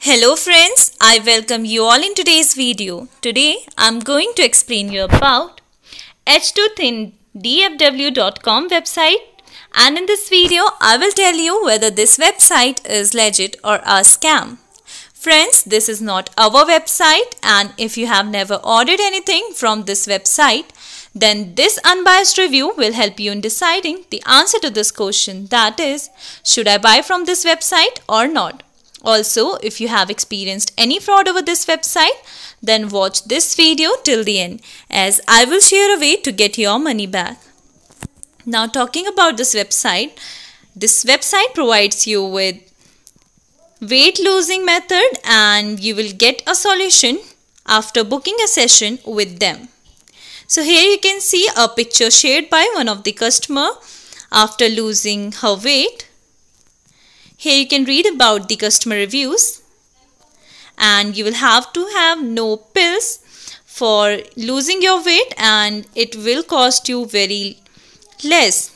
Hello friends, I welcome you all in today's video. Today I am going to explain you about h2thin.dfw.com website and in this video I will tell you whether this website is legit or a scam. Friends, this is not our website and if you have never ordered anything from this website, then this unbiased review will help you in deciding the answer to this question that is, should I buy from this website or not? Also, if you have experienced any fraud over this website, then watch this video till the end as I will share a way to get your money back. Now talking about this website, this website provides you with weight losing method and you will get a solution after booking a session with them. So here you can see a picture shared by one of the customer after losing her weight. Here you can read about the customer reviews and you will have to have no pills for losing your weight and it will cost you very less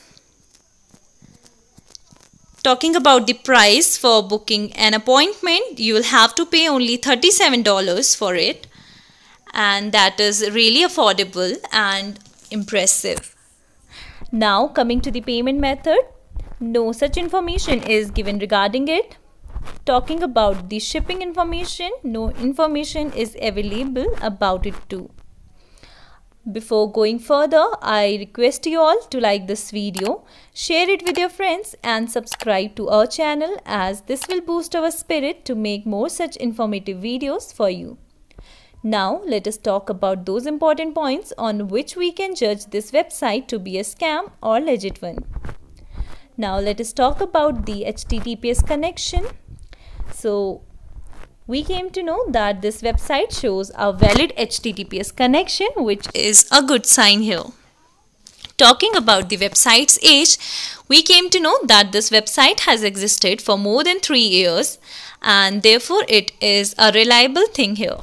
Talking about the price for booking an appointment, you will have to pay only $37 for it. And that is really affordable and impressive. Now, coming to the payment method, no such information is given regarding it. Talking about the shipping information, no information is available about it too. Before going further, I request you all to like this video, share it with your friends and subscribe to our channel as this will boost our spirit to make more such informative videos for you. Now, let us talk about those important points on which we can judge this website to be a scam or legit one. Now, let us talk about the HTTPS connection. So, we came to know that this website shows a valid HTTPS connection which is a good sign here. Talking about the website's age, we came to know that this website has existed for more than 3 years and therefore it is a reliable thing here.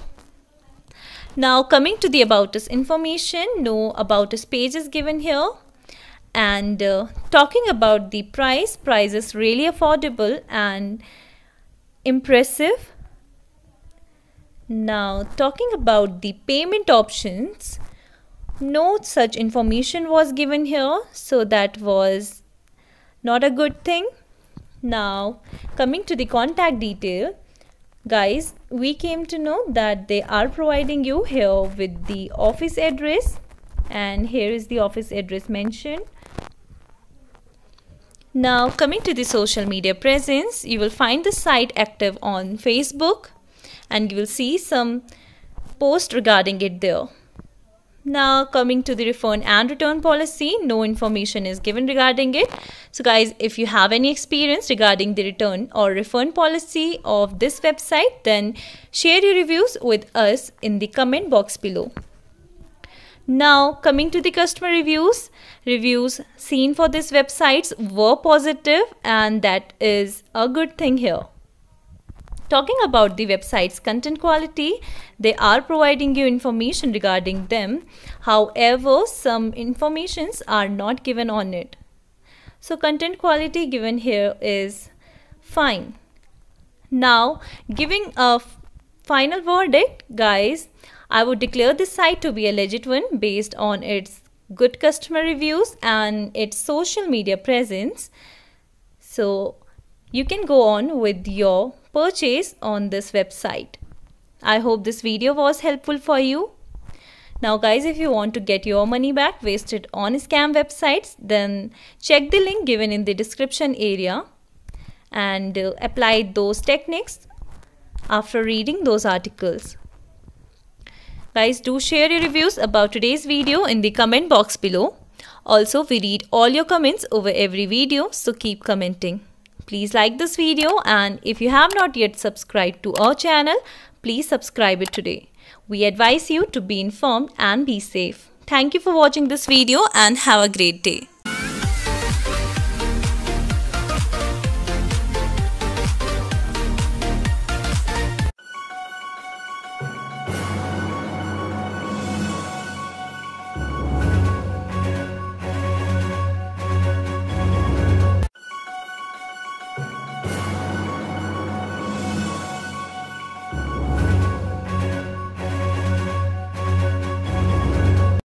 Now coming to the about us information, no about us page is given here and uh, talking about the price, price is really affordable and impressive now, talking about the payment options, no such information was given here, so that was not a good thing. Now, coming to the contact detail, guys, we came to know that they are providing you here with the office address and here is the office address mentioned. Now, coming to the social media presence, you will find the site active on Facebook, and you will see some post regarding it there. Now coming to the refund and return policy, no information is given regarding it. So guys, if you have any experience regarding the return or refund policy of this website, then share your reviews with us in the comment box below. Now coming to the customer reviews, reviews seen for this websites were positive and that is a good thing here talking about the website's content quality, they are providing you information regarding them. However, some informations are not given on it. So content quality given here is fine. Now, giving a final verdict, guys, I would declare this site to be a legit one based on its good customer reviews and its social media presence. So you can go on with your purchase on this website. I hope this video was helpful for you. Now guys, if you want to get your money back wasted on scam websites, then check the link given in the description area and uh, apply those techniques after reading those articles. Guys, do share your reviews about today's video in the comment box below. Also, we read all your comments over every video, so keep commenting. Please like this video and if you have not yet subscribed to our channel, please subscribe it today. We advise you to be informed and be safe. Thank you for watching this video and have a great day.